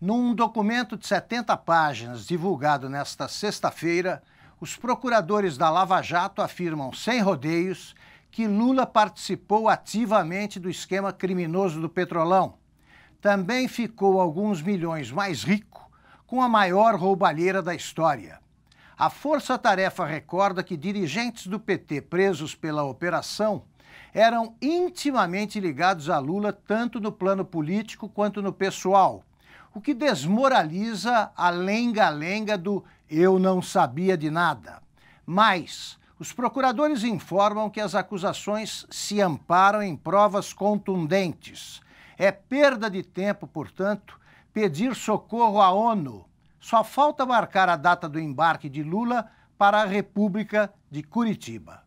Num documento de 70 páginas divulgado nesta sexta-feira, os procuradores da Lava Jato afirmam sem rodeios que Lula participou ativamente do esquema criminoso do Petrolão. Também ficou alguns milhões mais rico com a maior roubalheira da história. A Força Tarefa recorda que dirigentes do PT presos pela operação eram intimamente ligados a Lula tanto no plano político quanto no pessoal o que desmoraliza a lenga-lenga do eu não sabia de nada. Mas os procuradores informam que as acusações se amparam em provas contundentes. É perda de tempo, portanto, pedir socorro à ONU. Só falta marcar a data do embarque de Lula para a República de Curitiba.